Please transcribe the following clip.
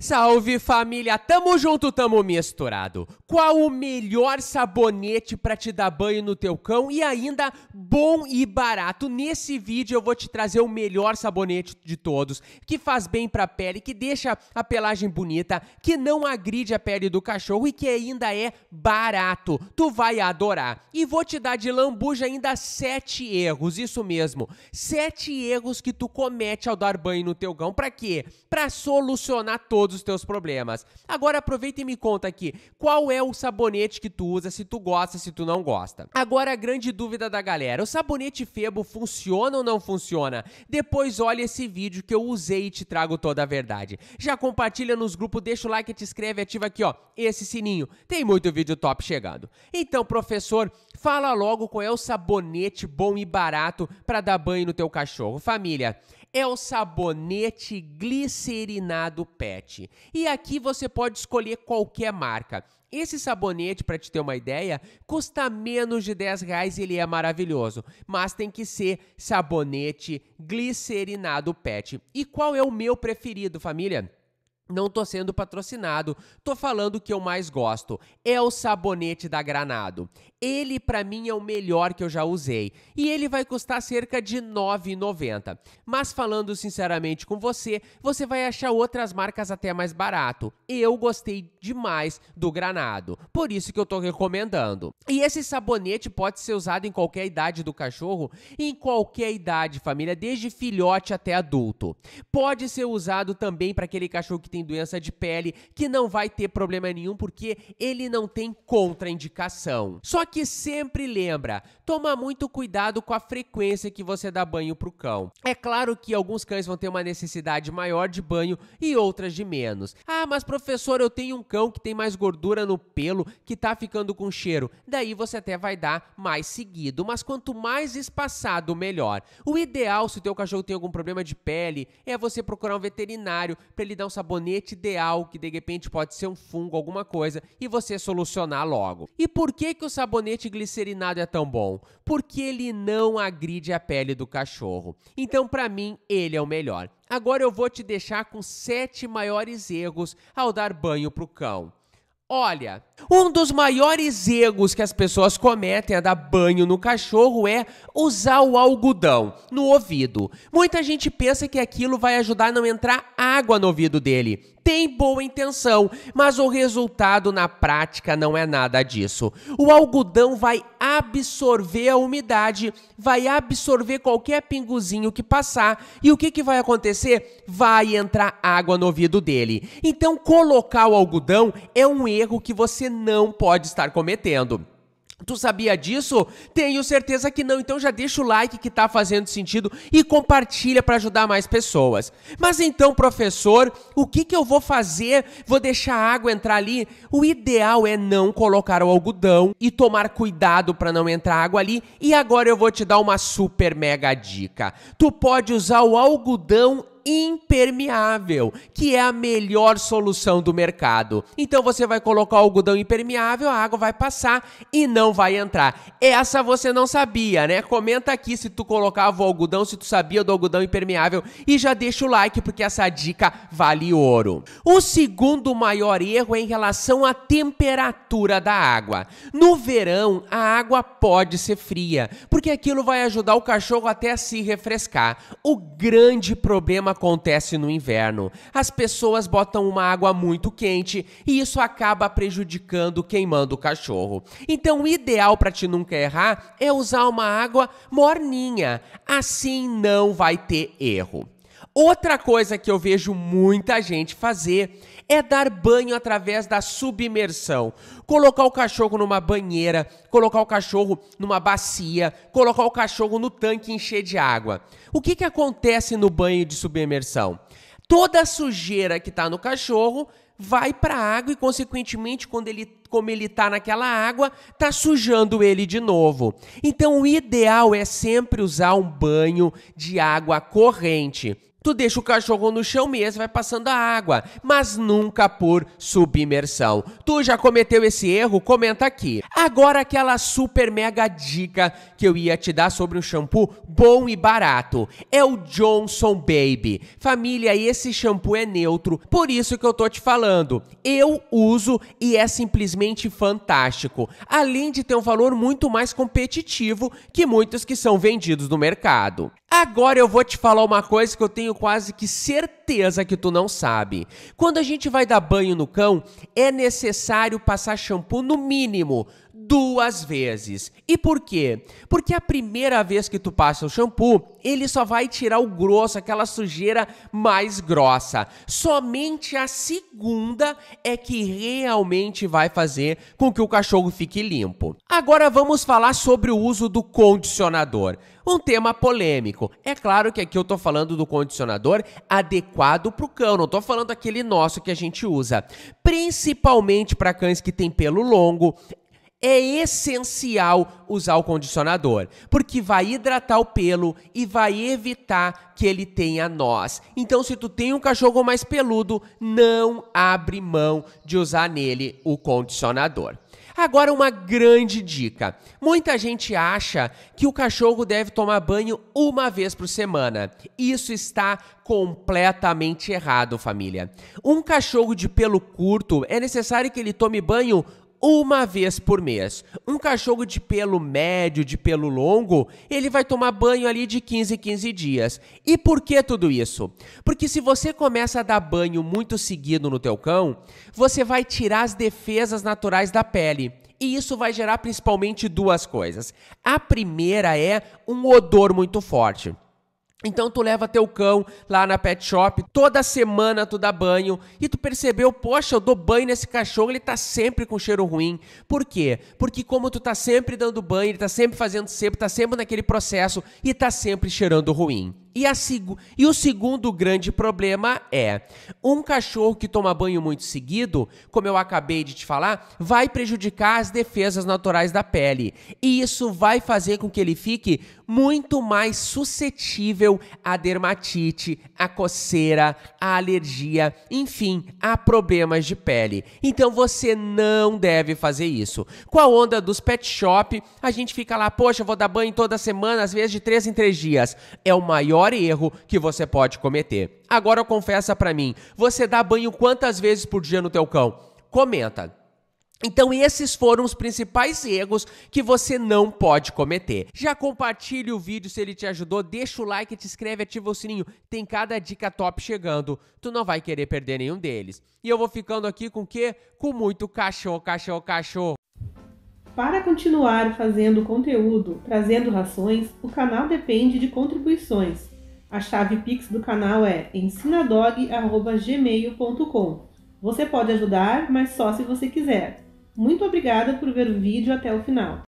Salve família, tamo junto, tamo misturado. Qual o melhor sabonete para te dar banho no teu cão e ainda bom e barato? Nesse vídeo eu vou te trazer o melhor sabonete de todos, que faz bem para a pele, que deixa a pelagem bonita, que não agride a pele do cachorro e que ainda é barato. Tu vai adorar. E vou te dar de lambuja ainda sete erros, isso mesmo. Sete erros que tu comete ao dar banho no teu cão. Para quê? Para solucionar todo todos os teus problemas. Agora aproveita e me conta aqui, qual é o sabonete que tu usa, se tu gosta, se tu não gosta. Agora a grande dúvida da galera, o sabonete Febo funciona ou não funciona? Depois olha esse vídeo que eu usei e te trago toda a verdade. Já compartilha nos grupos, deixa o like, te inscreve, ativa aqui ó, esse sininho. Tem muito vídeo top chegando. Então professor, fala logo qual é o sabonete bom e barato para dar banho no teu cachorro. Família, é o sabonete glicerinado PET. E aqui você pode escolher qualquer marca. Esse sabonete, para te ter uma ideia, custa menos de 10 reais e ele é maravilhoso. Mas tem que ser sabonete glicerinado PET. E qual é o meu preferido, família? Não tô sendo patrocinado, tô falando o que eu mais gosto. É o sabonete da Granado. Ele para mim é o melhor que eu já usei e ele vai custar cerca de R$ 9,90. Mas falando sinceramente com você, você vai achar outras marcas até mais barato. Eu gostei demais do Granado, por isso que eu tô recomendando. E esse sabonete pode ser usado em qualquer idade do cachorro, em qualquer idade, família, desde filhote até adulto. Pode ser usado também para aquele cachorro que tem tem doença de pele que não vai ter problema nenhum porque ele não tem contraindicação. Só que sempre lembra, toma muito cuidado com a frequência que você dá banho pro cão. É claro que alguns cães vão ter uma necessidade maior de banho e outras de menos. Ah, mas professor, eu tenho um cão que tem mais gordura no pelo, que tá ficando com cheiro. Daí você até vai dar mais seguido, mas quanto mais espaçado, melhor. O ideal se o teu cachorro tem algum problema de pele é você procurar um veterinário para ele dar um sabonete ideal, que de repente pode ser um fungo, alguma coisa, e você solucionar logo. E por que, que o sabonete glicerinado é tão bom? Porque ele não agride a pele do cachorro. Então, para mim, ele é o melhor. Agora eu vou te deixar com sete maiores erros ao dar banho pro cão. Olha, um dos maiores erros que as pessoas cometem a dar banho no cachorro é usar o algodão no ouvido. Muita gente pensa que aquilo vai ajudar a não entrar água no ouvido dele, tem boa intenção, mas o resultado na prática não é nada disso. O algodão vai absorver a umidade, vai absorver qualquer pinguzinho que passar e o que, que vai acontecer? Vai entrar água no ouvido dele. Então, colocar o algodão é um erro que você não pode estar cometendo. Tu sabia disso? Tenho certeza que não, então já deixa o like que tá fazendo sentido e compartilha para ajudar mais pessoas. Mas então, professor, o que que eu vou fazer? Vou deixar a água entrar ali? O ideal é não colocar o algodão e tomar cuidado para não entrar água ali. E agora eu vou te dar uma super mega dica. Tu pode usar o algodão impermeável, que é a melhor solução do mercado. Então você vai colocar o algodão impermeável, a água vai passar e não vai entrar. Essa você não sabia, né? Comenta aqui se tu colocava o algodão, se tu sabia do algodão impermeável e já deixa o like porque essa dica vale ouro. O segundo maior erro é em relação à temperatura da água. No verão, a água pode ser fria, porque aquilo vai ajudar o cachorro até a se refrescar. O grande problema acontece no inverno. As pessoas botam uma água muito quente e isso acaba prejudicando, queimando o cachorro. Então, o ideal para te nunca errar é usar uma água morninha. Assim não vai ter erro. Outra coisa que eu vejo muita gente fazer é dar banho através da submersão. Colocar o cachorro numa banheira, colocar o cachorro numa bacia, colocar o cachorro no tanque encher de água. O que, que acontece no banho de submersão? Toda a sujeira que está no cachorro vai para a água e, consequentemente, quando ele, como ele está naquela água, está sujando ele de novo. Então, o ideal é sempre usar um banho de água corrente. Tu deixa o cachorro no chão mesmo, vai passando a água, mas nunca por submersão. Tu já cometeu esse erro? Comenta aqui. Agora aquela super mega dica que eu ia te dar sobre um shampoo bom e barato. É o Johnson Baby. Família, esse shampoo é neutro, por isso que eu tô te falando. Eu uso e é simplesmente fantástico. Além de ter um valor muito mais competitivo que muitos que são vendidos no mercado. Agora eu vou te falar uma coisa que eu tenho quase que certeza que tu não sabe. Quando a gente vai dar banho no cão, é necessário passar shampoo no mínimo duas vezes. E por quê? Porque a primeira vez que tu passa o shampoo, ele só vai tirar o grosso, aquela sujeira mais grossa. Somente a segunda é que realmente vai fazer com que o cachorro fique limpo. Agora vamos falar sobre o uso do condicionador. Um tema polêmico. É claro que aqui eu tô falando do condicionador adequado pro cão, não tô falando aquele nosso que a gente usa. Principalmente para cães que têm pelo longo, é essencial usar o condicionador, porque vai hidratar o pelo e vai evitar que ele tenha nós. Então, se tu tem um cachorro mais peludo, não abre mão de usar nele o condicionador. Agora, uma grande dica: muita gente acha que o cachorro deve tomar banho uma vez por semana. Isso está completamente errado, família. Um cachorro de pelo curto é necessário que ele tome banho uma vez por mês. Um cachorro de pelo médio, de pelo longo, ele vai tomar banho ali de 15 em 15 dias. E por que tudo isso? Porque se você começa a dar banho muito seguido no teu cão, você vai tirar as defesas naturais da pele. E isso vai gerar principalmente duas coisas. A primeira é um odor muito forte. Então tu leva teu cão lá na pet shop, toda semana tu dá banho e tu percebeu, poxa, eu dou banho nesse cachorro, ele tá sempre com cheiro ruim. Por quê? Porque como tu tá sempre dando banho, ele tá sempre fazendo sempre, tá sempre naquele processo e tá sempre cheirando ruim. E, a, e o segundo grande problema é: um cachorro que toma banho muito seguido, como eu acabei de te falar, vai prejudicar as defesas naturais da pele. E isso vai fazer com que ele fique muito mais suscetível à dermatite, à coceira, à alergia, enfim, a problemas de pele. Então você não deve fazer isso. Com a onda dos pet shop, a gente fica lá, poxa, vou dar banho toda semana, às vezes de três em três dias. É o maior maior erro que você pode cometer. Agora confessa para mim, você dá banho quantas vezes por dia no teu cão? Comenta. Então esses foram os principais erros que você não pode cometer. Já compartilhe o vídeo se ele te ajudou, deixa o like, te inscreve, ativa o sininho. Tem cada dica top chegando, tu não vai querer perder nenhum deles. E eu vou ficando aqui com o quê? Com muito cachorro, cachorro, cachorro. Para continuar fazendo conteúdo, trazendo rações, o canal depende de contribuições. A chave Pix do canal é ensinadog.gmail.com. Você pode ajudar, mas só se você quiser. Muito obrigada por ver o vídeo até o final.